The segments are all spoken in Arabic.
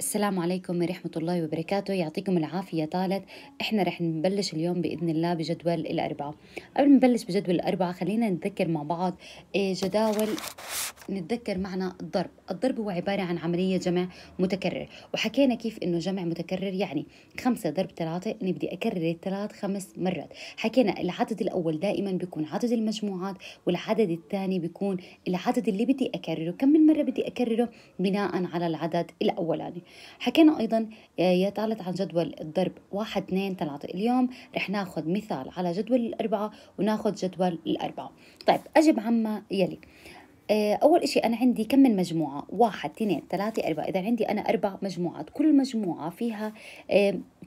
السلام عليكم ورحمة الله وبركاته يعطيكم العافية طالت احنا رح نبلش اليوم بإذن الله بجدول الأربعة قبل ما نبلش بجدول الأربعة خلينا نتذكر مع بعض إيه، جداول نتذكر معنى الضرب الضرب هو عبارة عن عملية جمع متكرر وحكينا كيف انه جمع متكرر يعني خمسة ضرب ثلاثة نبدي اكرر الثلاث خمس مرات حكينا العدد الاول دائما بيكون عدد المجموعات والعدد الثاني بيكون العدد اللي بدي اكرره كم من مرة بدي اكرره بناء على العدد الاولاني حكينا أيضا آه، يتعلق عن جدول الضرب واحد اثنين ثلاثة اليوم رح ناخذ مثال على جدول الأربعة وناخذ جدول الأربعة طيب أجب عما يلي آه، أول إشي أنا عندي كم من مجموعة واحد اثنين ثلاثة أربعة إذا عندي أنا أربع مجموعات كل مجموعة فيها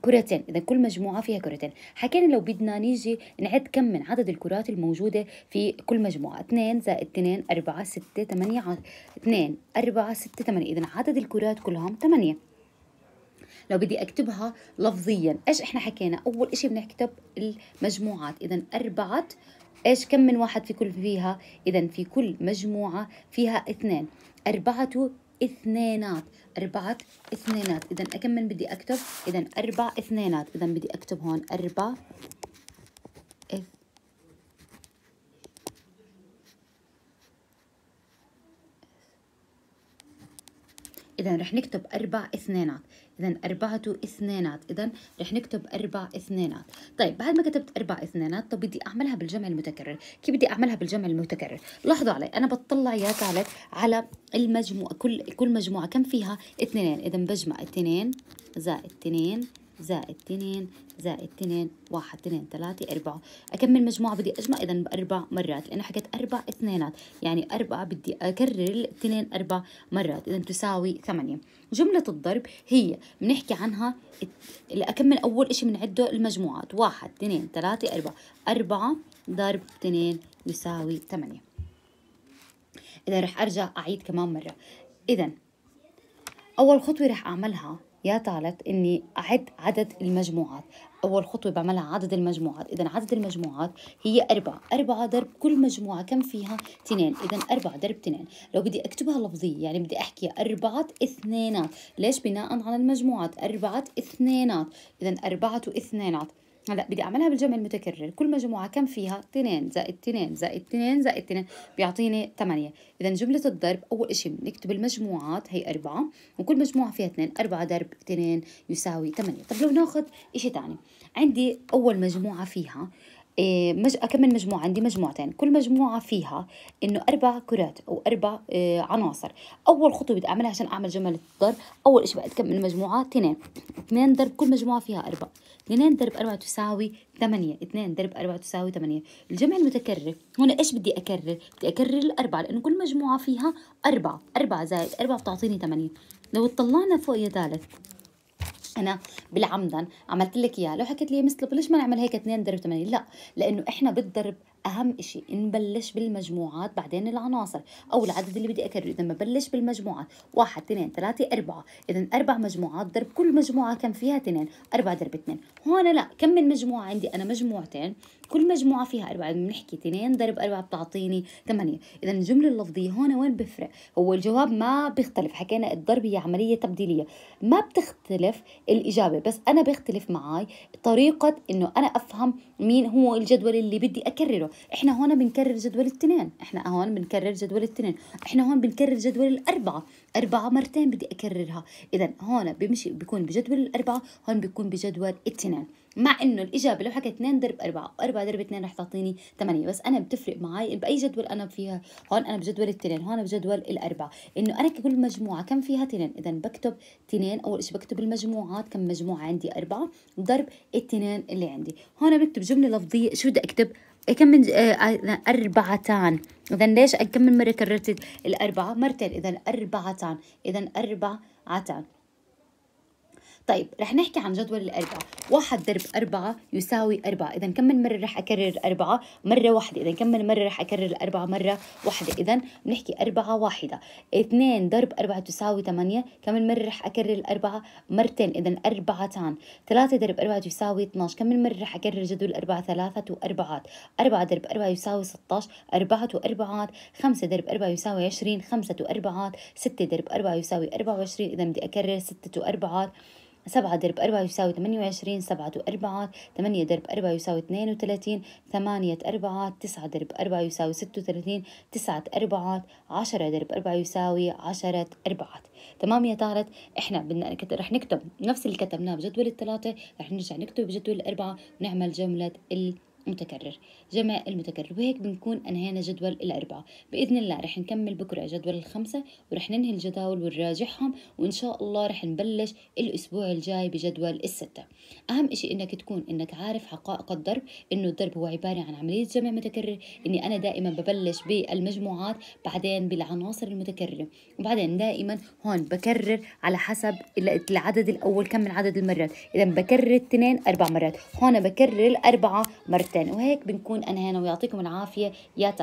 كرتين إذا كل مجموعة فيها كرتين حكينا لو بدنا نيجي نعد كم من عدد الكرات الموجودة في كل مجموعة 2 زائد 2 4 6 8 2 4 6 8 إذا عدد الكرات كلهم 8 لو بدي أكتبها لفظيا إيش إحنا حكينا أول إشي بنكتب المجموعات إذا أربعة إيش كم من واحد في كل فيها إذا في كل مجموعة فيها اثنين أربعة اثنينات أربعة اثنينات إذا كم من بدي أكتب إذا أربع اثنينات إذا بدي أكتب هون أربع إذا رح نكتب أربع اثنينات إذا أربعة اثنينات إذا رح نكتب أربع اثنينات طيب بعد ما كتبت أربع اثنينات طب بدي أعملها بالجمع المتكرر كيف بدي أعملها بالجمع المتكرر لاحظوا علي أنا بطلع يا ثالث على المجموعة كل كل مجموعة كم فيها اثنين إذا بجمع اثنين زائد اثنين زائد 2 زائد 2 1 2 3 4 أكمل مجموعة بدي أجمع إذا بأربع مرات لأنه حكيت أربع اثنينات يعني اربع بدي أكرر الاثنين أربع مرات إذا تساوي 8 جملة الضرب هي بنحكي عنها أكمل أول شيء بنعده المجموعات 1 2 3 4 4 ضرب 2 يساوي 8 إذا رح أرجع أعيد كمان مرة إذا أول خطوة رح أعملها يا تالت اني اعد عدد المجموعات اول خطوه بعملها عدد المجموعات اذا عدد المجموعات هي أربعة أربعة ضرب كل مجموعه كم فيها اثنين اذا أربعة ضرب اثنين لو بدي اكتبها لفظيه يعني بدي احكي أربعة اثنينات ليش بناء على المجموعات أربعة اثنينات اذا أربعة اثنينات هلا بدي اعملها بالجمع المتكرر كل مجموعه كم فيها 2 زائد 2 زائد 2 زائد 2 بيعطيني 8 اذا جمله الضرب اول شيء بنكتب المجموعات هي 4 وكل مجموعه فيها 2 4 ضرب 2 يساوي 8 طب لو ناخذ شيء ثاني عندي اول مجموعه فيها إيه، مج... أكمل مجموعة عندي مجموعتين كل مجموعة فيها إنه أربع كرات أو أربع إيه، عناصر أول خطوة بدي أعملها عشان أعمل جملة ضرب أول إشي بدي أكمل مجموعة اثنين اثنين ضرب كل مجموعة فيها أربع اثنين ضرب أربعة تساوي ثمانية اثنين ضرب أربعة تساوي ثمانية الجمع المتكرر هنا إيش بدي أكرر بدي أكرر الأربعة لأنه كل مجموعة فيها أربعة أربعة زائد أربعة بتعطيني ثمانية لو اطلعنا فوق يا ثالث انا بالعمدا عملت لك اياه لو حكيت لي مثل بلش ليش ما نعمل هيك 2 ضرب 8 لا لانه احنا بالضرب اهم شيء نبلش بالمجموعات بعدين العناصر او العدد اللي بدي اكرره اذا ما بلش بالمجموعات واحد اثنين ثلاثة أربعة اذا اربع مجموعات ضرب كل مجموعة كم فيها اثنين أربعة ضرب اثنين هون لا كم من مجموعة عندي انا مجموعتين كل مجموعة فيها أربعة بنحكي اثنين ضرب أربعة بتعطيني ثمانية إذا الجملة اللفظية هون وين بفرق هو الجواب ما بيختلف حكينا الضرب هي عملية تبديلية ما بتختلف الإجابة بس أنا بيختلف معي طريقة إنه أنا أفهم مين هو الجدول اللي بدي اكرره احنا هون بنكرر جدول التنين احنا هون بنكرر جدول التنين احنا هون بنكرر جدول الاربعه أربعة مرتين بدي أكررها إذا هون بمشي بيكون بجدول الأربعة هون بيكون بجدول التنين مع انه الاجابه لو حكيت 2 ضرب 4 و4 ضرب 2 رح تعطيني 8 بس انا بتفرق معي باي جدول انا فيها هون انا بجدول التنين هون بجدول الاربعه انه انا كل مجموعه كم فيها تنين اذا بكتب تنين اول شيء بكتب المجموعات كم مجموعه عندي اربعه ضرب التنين اللي عندي هون بكتب جمله لفظيه شو بدي اكتب كم من آه، آه، أربعتان إذا ليش كم من مرة كررت الأربعة مرتين إذا أربعتان إذا أربعتان طيب رح نحكي عن جدول الأربعة واحد ضرب أربعة يساوي أربعة إذا كم من مرة رح أكرر أربعة مرة واحدة إذا كم من مرة رح أكرر الأربعة مرة واحدة إذا بنحكي أربعة واحدة اثنين ضرب أربعة تساوي ثمانية كم من مرة رح أكرر الأربعة مرتين إذا أربعتان ثلاثة ضرب أربعة يساوي 12 كم من مرة رح أكرر جدول الأربعة ثلاثة وأربعات أربعة ضرب أربعة يساوي 16 أربعة وأربعات خمسة ضرب أربعة يساوي 20 خمسة وأربعات ستة ضرب أربعة يساوي 24 إذا بدي أكرر ستة وأربعات سبعة درب أربعة يساوي ثمانية وعشرين سبعة وأربعة ثمانية درب أربعة يساوي اثنين وثلاثين ثمانية أربعة تسعة درب أربعة يساوي ستة وثلاثين تسعة أربعة عشرة درب أربعة يساوي عشرة أربعات تمام يا طارت إحنا بدنا رح نكتب نفس اللي كتبناه بجدول الثلاثة رح نرجع نكتب بجدول الأربعة ونعمل جملة ال متكرر جمع المتكرر وهيك بنكون انهينا جدول الاربعه باذن الله رح نكمل بكره جدول الخمسه ورح ننهي الجداول ونراجعهم وان شاء الله رح نبلش الاسبوع الجاي بجدول السته اهم شيء انك تكون انك عارف حقائق الضرب انه الضرب هو عباره عن عمليه جمع متكرر اني انا دائما ببلش بالمجموعات بعدين بالعناصر المتكرره وبعدين دائما هون بكرر على حسب العدد الاول كم من عدد المرات اذا بكرر اثنين اربع مرات هون بكرر الاربعه مرات مرتين وهيك بنكون أنهينا ويعطيكم العافية يا تا